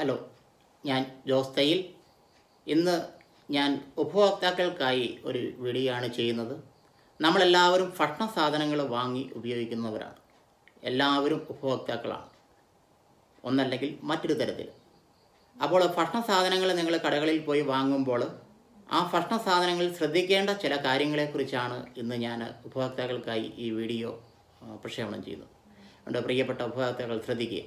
hello ഞാൻ ജോസ് തയ്യിൽ ഇന്ന് ഞാൻ ഉപഭോക്താക്കൾക്കായി ഒരു വീഡിയോ ആണ് ചെയ്യുന്നത് നമ്മളെല്ലാവരും ഭക്ഷണ സാധനങ്ങൾ വാങ്ങി ഉപയോഗിക്കുന്നവരാണ് എല്ലാവരും ഉപഭോക്താക്കളാണ് ഒന്നല്ലെങ്കിൽ മറ്റൊരു തരത്തിൽ അപ്പോൾ ഭക്ഷണ സാധനങ്ങൾ നിങ്ങൾ കടകളിൽ പോയി വാങ്ങുമ്പോൾ ആ ഭക്ഷണ സാധനങ്ങൾ ശ്രദ്ധിക്കേണ്ട ചില കാര്യങ്ങളെക്കുറിച്ചാണ് ഇന്ന് ഞാൻ ഉപഭോക്താക്കൾക്കായി ഈ വീഡിയോ പ്രക്ഷേപണം ചെയ്യുന്നത് എൻ്റെ പ്രിയപ്പെട്ട ഉപഭോക്താക്കൾ ശ്രദ്ധിക്കുക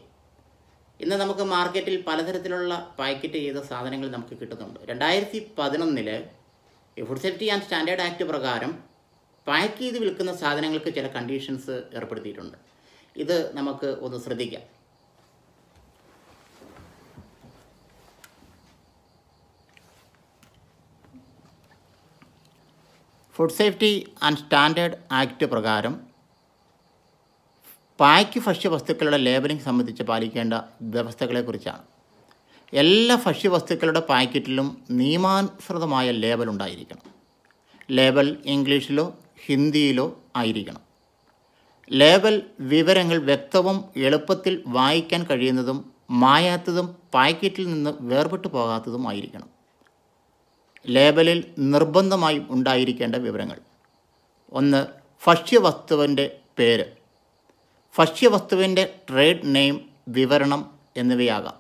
ഇന്ന് നമുക്ക് മാർക്കറ്റിൽ പലതരത്തിലുള്ള പാക്കറ്റ് ചെയ്ത സാധനങ്ങൾ നമുക്ക് കിട്ടുന്നുണ്ട് രണ്ടായിരത്തി പതിനൊന്നില് food safety and standard act പ്രകാരം പാക്ക് ചെയ്ത് വിൽക്കുന്ന സാധനങ്ങൾക്ക് ചില കണ്ടീഷൻസ് ഏർപ്പെടുത്തിയിട്ടുണ്ട് ഇത് നമുക്ക് ഒന്ന് ശ്രദ്ധിക്കാം food safety and standard act പ്രകാരം പായ്ക്ക് ഭക്ഷ്യവസ്തുക്കളുടെ ലേബലിംഗ് സംബന്ധിച്ച് പാലിക്കേണ്ട വ്യവസ്ഥകളെക്കുറിച്ചാണ് എല്ലാ ഭക്ഷ്യവസ്തുക്കളുടെ പാക്കറ്റിലും നിയമാനുസൃതമായ ലേബൽ ഉണ്ടായിരിക്കണം ലേബൽ ഇംഗ്ലീഷിലോ ഹിന്ദിയിലോ ആയിരിക്കണം ലേബൽ വിവരങ്ങൾ വ്യക്തവും എളുപ്പത്തിൽ വായിക്കാൻ കഴിയുന്നതും മായാത്തതും പാക്കറ്റിൽ നിന്ന് വേർപെട്ടു പോകാത്തതും ആയിരിക്കണം ലേബലിൽ നിർബന്ധമായും ഉണ്ടായിരിക്കേണ്ട വിവരങ്ങൾ ഒന്ന് ഭക്ഷ്യവസ്തുവിൻ്റെ പേര് ഭക്ഷ്യവസ്തുവിൻ്റെ ട്രേഡ് നെയിം വിവരണം എന്നിവയാകാം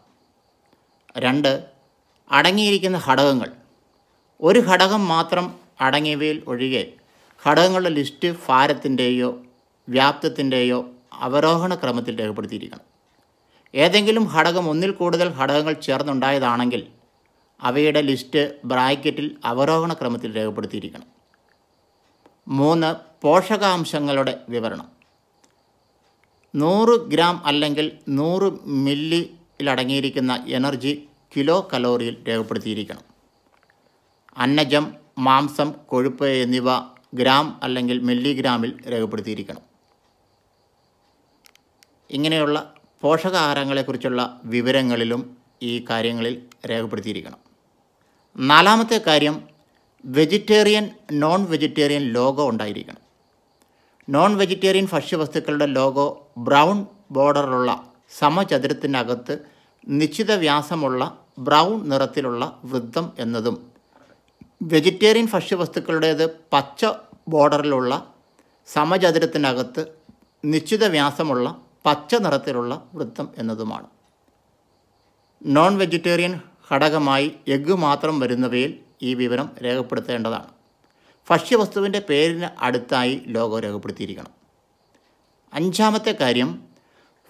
രണ്ട് അടങ്ങിയിരിക്കുന്ന ഘടകങ്ങൾ ഒരു ഘടകം മാത്രം അടങ്ങിയവയിൽ ഒഴികെ ഘടകങ്ങളുടെ ലിസ്റ്റ് ഭാരത്തിൻ്റെയോ വ്യാപ്തത്തിൻ്റെയോ അവരോഹണ ക്രമത്തിൽ രേഖപ്പെടുത്തിയിരിക്കണം ഏതെങ്കിലും ഘടകം ഒന്നിൽ കൂടുതൽ ഘടകങ്ങൾ ചേർന്നുണ്ടായതാണെങ്കിൽ അവയുടെ ലിസ്റ്റ് ബ്രാക്കറ്റിൽ അവരോഹണ ക്രമത്തിൽ രേഖപ്പെടുത്തിയിരിക്കണം മൂന്ന് പോഷകാംശങ്ങളുടെ വിവരണം നൂറ് ഗ്രാം അല്ലെങ്കിൽ നൂറ് മില്ലിയിലടങ്ങിയിരിക്കുന്ന എനർജി കിലോ കലോറിയിൽ രേഖപ്പെടുത്തിയിരിക്കണം അന്നജം മാംസം കൊഴുപ്പ് എന്നിവ ഗ്രാം അല്ലെങ്കിൽ മില്ലിഗ്രാമിൽ രേഖപ്പെടുത്തിയിരിക്കണം ഇങ്ങനെയുള്ള പോഷകാഹാരങ്ങളെക്കുറിച്ചുള്ള വിവരങ്ങളിലും ഈ കാര്യങ്ങളിൽ രേഖപ്പെടുത്തിയിരിക്കണം നാലാമത്തെ കാര്യം വെജിറ്റേറിയൻ നോൺ വെജിറ്റേറിയൻ ലോഗോ ഉണ്ടായിരിക്കണം നോൺ വെജിറ്റേറിയൻ ഭക്ഷ്യവസ്തുക്കളുടെ ലോഗോ ബ്രൗൺ ബോർഡറുള്ള സമചതുരത്തിനകത്ത് നിശ്ചിത വ്യാസമുള്ള ബ്രൗൺ നിറത്തിലുള്ള വൃത്തം എന്നതും വെജിറ്റേറിയൻ ഭക്ഷ്യവസ്തുക്കളുടേത് പച്ച ബോർഡറിലുള്ള സമചതുരത്തിനകത്ത് നിശ്ചിത വ്യാസമുള്ള പച്ച നിറത്തിലുള്ള വൃത്തം എന്നതുമാണ് നോൺ വെജിറ്റേറിയൻ ഘടകമായി എഗ്ഗ് മാത്രം വരുന്നവയിൽ ഈ വിവരം രേഖപ്പെടുത്തേണ്ടതാണ് ഭക്ഷ്യവസ്തുവിൻ്റെ പേരിന് അടുത്തായി ലോഗോ രേഖപ്പെടുത്തിയിരിക്കണം അഞ്ചാമത്തെ കാര്യം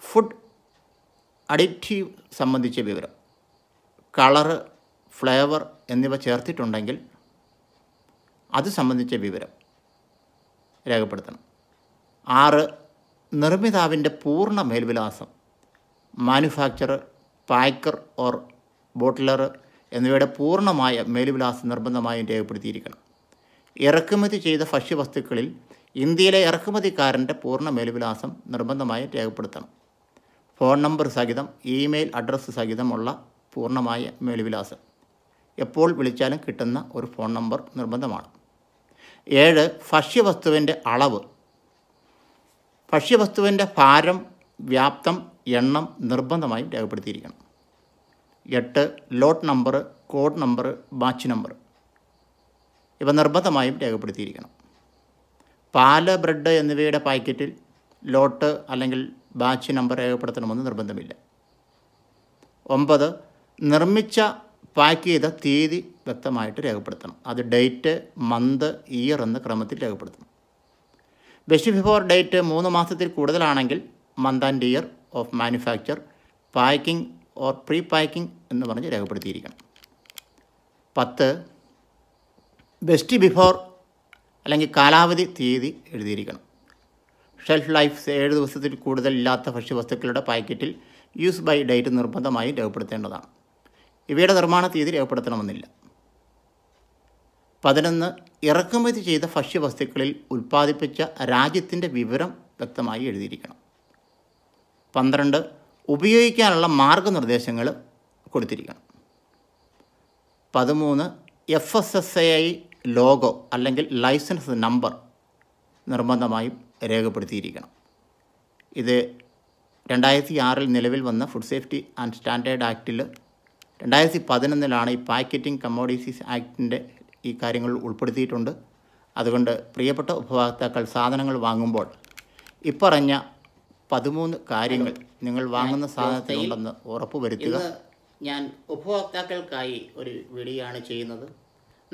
ഫുഡ് അഡിക്റ്റീവ് സംബന്ധിച്ച വിവരം കളറ് ഫ്ലേവർ എന്നിവ ചേർത്തിട്ടുണ്ടെങ്കിൽ അത് സംബന്ധിച്ച വിവരം രേഖപ്പെടുത്തണം ആറ് നിർമ്മിതാവിൻ്റെ പൂർണ്ണ മേൽവിലാസം മാനുഫാക്ചർ പാക്കർ ഓർ ബോട്ടിലർ എന്നിവയുടെ പൂർണ്ണമായ മേൽവിലാസം നിർബന്ധമായും രേഖപ്പെടുത്തിയിരിക്കണം ഇറക്കുമതി ചെയ്ത ഭക്ഷ്യവസ്തുക്കളിൽ ഇന്ത്യയിലെ ഇറക്കുമതിക്കാരൻ്റെ പൂർണ്ണ മേൽവിലാസം നിർബന്ധമായി രേഖപ്പെടുത്തണം ഫോൺ നമ്പർ സഹിതം ഇമെയിൽ അഡ്രസ്സ് സഹിതമുള്ള പൂർണ്ണമായ മേൽവിലാസം എപ്പോൾ വിളിച്ചാലും കിട്ടുന്ന ഒരു ഫോൺ നമ്പർ നിർബന്ധമാണ് ഏഴ് ഭക്ഷ്യവസ്തുവിൻ്റെ അളവ് ഭക്ഷ്യവസ്തുവിൻ്റെ ഭാരം വ്യാപ്തം എണ്ണം നിർബന്ധമായും രേഖപ്പെടുത്തിയിരിക്കണം എട്ട് lot number code number batch number ഇവ നിർബന്ധമായും രേഖപ്പെടുത്തിയിരിക്കണം പാല് ബ്രെഡ് എന്നിവയുടെ പാക്കറ്റിൽ ലോട്ട് അല്ലെങ്കിൽ ബാച്ച് നമ്പർ രേഖപ്പെടുത്തണമെന്ന് നിർബന്ധമില്ല ഒമ്പത് നിർമ്മിച്ച പാക്ക് ചെയ്ത തീയതി വ്യക്തമായിട്ട് രേഖപ്പെടുത്തണം അത് ഡേറ്റ് മന്ത് ഇയർ എന്ന ക്രമത്തിൽ രേഖപ്പെടുത്തണം ബെസ്റ്റ് ബിഫോർ ഡേറ്റ് മൂന്ന് മാസത്തിൽ കൂടുതലാണെങ്കിൽ month and year of manufacture packing or pre packing എന്ന് പറഞ്ഞ് രേഖപ്പെടുത്തിയിരിക്കണം പത്ത് ബെസ്റ്റ് ബിഫോർ അല്ലെങ്കിൽ കാലാവധി തീയതി എഴുതിയിരിക്കണം ഷെൽഫ് ലൈഫ് ഏഴ് ദിവസത്തിൽ കൂടുതൽ ഇല്ലാത്ത ഭക്ഷ്യവസ്തുക്കളുടെ പാക്കറ്റിൽ യൂസ് ബൈ ഡേറ്റ് നിർബന്ധമായി രേഖപ്പെടുത്തേണ്ടതാണ് ഇവയുടെ നിർമ്മാണ തീയതി രേഖപ്പെടുത്തണമെന്നില്ല പതിനൊന്ന് ഇറക്കുമതി ചെയ്ത ഭക്ഷ്യവസ്തുക്കളിൽ ഉൽപ്പാദിപ്പിച്ച രാജ്യത്തിൻ്റെ വിവരം വ്യക്തമായി എഴുതിയിരിക്കണം പന്ത്രണ്ട് ഉപയോഗിക്കാനുള്ള മാർഗനിർദ്ദേശങ്ങൾ കൊടുത്തിരിക്കണം പതിമൂന്ന് F S S A I logo അല്ലെങ്കിൽ ലൈസൻസ് നമ്പർ നിർബന്ധമായും രേഖപ്പെടുത്തിയിരിക്കണം ഇത് രണ്ടായിരത്തി ആറിൽ നിലവിൽ വന്ന ഫുഡ് സേഫ്റ്റി ആൻഡ് സ്റ്റാൻഡേർഡ് ആക്റ്റിൽ രണ്ടായിരത്തി പതിനൊന്നിലാണ് ഈ പാക്കറ്റിംഗ് കമ്മോഡിറ്റീസ് ആക്ടിൻ്റെ ഈ കാര്യങ്ങൾ ഉൾപ്പെടുത്തിയിട്ടുണ്ട് അതുകൊണ്ട് പ്രിയപ്പെട്ട ഉപഭോക്താക്കൾ സാധനങ്ങൾ വാങ്ങുമ്പോൾ ഇപ്പറഞ്ഞ പതിമൂന്ന് കാര്യങ്ങൾ നിങ്ങൾ വാങ്ങുന്ന സാധനത്തിലുണ്ടെന്ന് ഉറപ്പുവരുത്തുക ഞാൻ ഉപഭോക്താക്കൾക്കായി ഒരു വീഡിയോ ആണ് ചെയ്യുന്നത്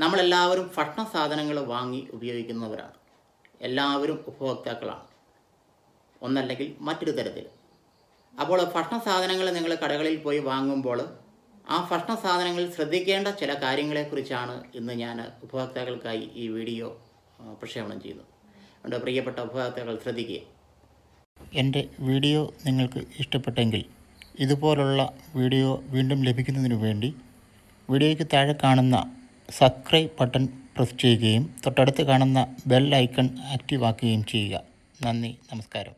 നമ്മളെല്ലാവരും ഭക്ഷണ സാധനങ്ങൾ വാങ്ങി ഉപയോഗിക്കുന്നവരാണ് എല്ലാവരും ഉപഭോക്താക്കളാണ് ഒന്നല്ലെങ്കിൽ മറ്റൊരു തരത്തിൽ അപ്പോൾ ഭക്ഷണ സാധനങ്ങൾ നിങ്ങൾ കടകളിൽ പോയി വാങ്ങുമ്പോൾ ആ ഭക്ഷണ സാധനങ്ങളിൽ ശ്രദ്ധിക്കേണ്ട ചില കാര്യങ്ങളെക്കുറിച്ചാണ് ഇന്ന് ഞാൻ ഉപഭോക്താക്കൾക്കായി ഈ വീഡിയോ പ്രക്ഷേപണം ചെയ്യുന്നത് അതുകൊണ്ട് പ്രിയപ്പെട്ട ഉപഭോക്താക്കൾ ശ്രദ്ധിക്കുക എൻ്റെ വീഡിയോ നിങ്ങൾക്ക് ഇഷ്ടപ്പെട്ടെങ്കിൽ ഇതുപോലുള്ള വീഡിയോ വീണ്ടും ലഭിക്കുന്നതിന് വേണ്ടി വീഡിയോയ്ക്ക് താഴെ കാണുന്ന സബ്സ്ക്രൈബ് ബട്ടൺ പ്രസ് ചെയ്യുകയും തൊട്ടടുത്ത് കാണുന്ന ബെൽ ഐക്കൺ ആക്റ്റീവ് ആക്കുകയും ചെയ്യുക നന്ദി നമസ്കാരം